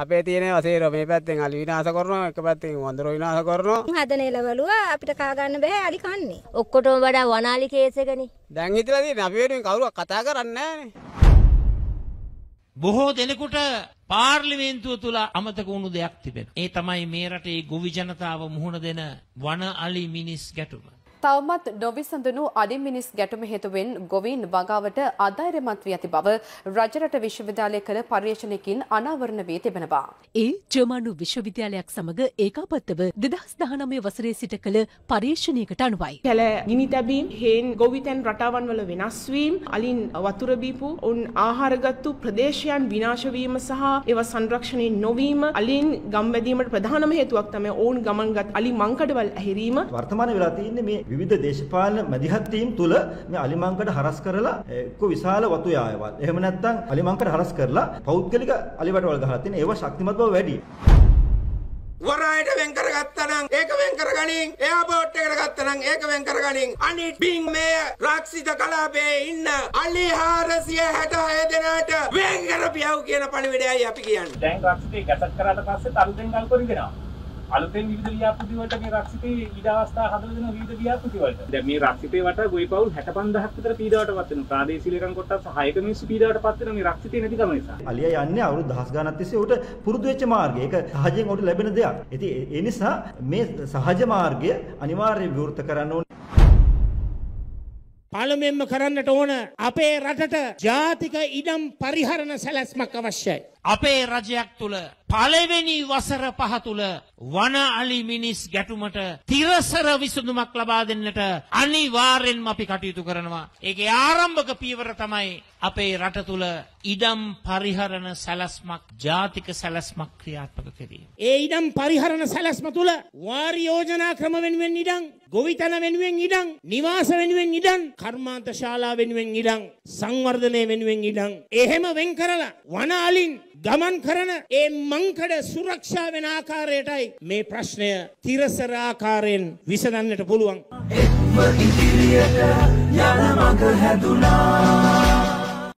අපේ තියෙන වසේර මේ පැත්තෙන් අලි විනාශ කරනවා එක පැත්තෙන් වඳුර විනාශ කරනවා හදන එළවලුව අපිට කා ගන්න බෑ අලි කන්නේ ඔක්කොටම වඩා වනාලි කේස් එකනේ දැන් හිතලා තියෙන අපි වෙනුවෙන් කවුරුවක් කතා කරන්නේ බොහෝ දෙනෙකුට පාර්ලිමේන්තුව තුළ අමතක වුණු දෙයක් තිබෙනවා ඒ තමයි මේ රටේ ගොවි ජනතාව මුහුණ දෙන වන අලි මිනිස් ගැටුම තවමත් නොවිසඳුණු අඩිමිනිස් ගැටුම හේතුවෙන් ගොවීන් වගාවට අධෛර්යමත් වී ඇති බව රජරට විශ්වවිද්‍යාලය කළ පර්යේෂණයකින් අනාවරණ වී තිබෙනවා. ඒ ජර්මනු විශ්වවිද්‍යාලයක් සමග ඒකාපත්තව දෙදහස් දහනමය වසරේ සිට කළ පර්යේෂණයකට අනුවයි. කැල ගිනි තැබීම් හේන් ගොවිතැන් රටාවන් වල වෙනස්වීම් අලින් වතුරබීපු උන් ආහාරගත්තු ප්‍රදේශයන් විනාශවීම සහ ඒව සංරක්ෂණය නොවීම අලින් ගම්වැදීමට ප්‍රධානම හේතුවක් තමයි ඔවුන් ගමන්ගත් අලි මංකඩවල් ඇහිරීම වර්තමාන වෙලා තියන්නේ මේ විවිධ දේශපාලන මැදිහත්වීම් තුළ මේ අලිමංකඩ හරස් කරලා එක්ක විශාල වතු යායවල්. එහෙම නැත්නම් අලිමංකඩ හරස් කරලා පෞද්ගලික අලිවටවල් ගහලා තියෙන ඒවා ශක්තිමත් බව වැඩි. වරායට වෙන් කරගත්තනම් ඒක වෙන් කරගනින් එයාබෝට් එකට ගත්තනම් ඒක වෙන් කරගනින් අනිත් බින් මේ රක්ෂිත කලාපයේ ඉන්න අලි 466 දෙනාට වෙන් කරපියව් කියන පණිවිඩයයි අපි කියන්නේ දැන් රක්ෂිතේ ගැටක් කරාට පස්සේ තරුදෙන් ගල් කරගෙන අලුතෙන් විවිධ ව්‍යාපෘති වලට මේ රක්ෂිතේ ඊට අවස්ථා හදලා දෙන විවිධ ව්‍යාපෘති වලට. දැන් මේ රක්ෂිතේ වටා ගොවිපවුල් 65000ක් විතර පීඩාවට පත් වෙනවා. ප්‍රාදේශීය ලේකම් කොටස් 6ක මිනිස්සු පීඩාවට පත් වෙනවා මේ රක්ෂිතේ නැතිකම නිසා. අලියා යන්නේ අවුරුදු දහස් ගණන් තිස්සේ උට පුරුදු වෙච්ච මාර්ගය. ඒක සහජයෙන් උට ලැබෙන දෙයක්. ඉතින් ඒ නිසා මේ සහජ මාර්ගය අනිවාර්යයෙන් විවෘත කරන්න ඕනේ. පළමෙන්ම කරන්නට ඕන අපේ රටට ජාතික ඉඩම් පරිහරණ සැලැස්මක් අවශ්‍යයි. අපේ රජයක් තුල පළවෙනි වසර පහ තුල වන අලි මිනිස් ගැටුමට තිරසර විසඳුමක් ලබා දෙන්නට අනිවාර්යෙන්ම අපි කටයුතු කරනවා. ඒකේ ආරම්භක පියවර තමයි අපේ රට තුල ඉඩම් පරිහරණ සැලැස්මක් ජාතික සැලැස්මක් ක්‍රියාත්මක කිරීම. ඒ ඉඩම් පරිහරණ සැලැස්ම තුල වාරි යෝජනා ක්‍රම වෙනුවෙන් ඉඩම්, ගොවිතැන වෙනුවෙන් ඉඩම්, නිවාස වෙනුවෙන් ඉඩම්, කර්මාන්ත ශාලා වෙනුවෙන් ඉඩම්, සංවර්ධනය වෙනුවෙන් ඉඩම්. එහෙම වෙන් කරලා වන අලින් ගමන් කරන ඒ මංකඩ සුරක්ෂා වෙන ආකාරයටයි මේ ප්‍රශ්නය තිරසර ආකාරයෙන් විසඳන්නට පුළුවන්. එක්ම ඉදිරියට යන මඟ හැදුනා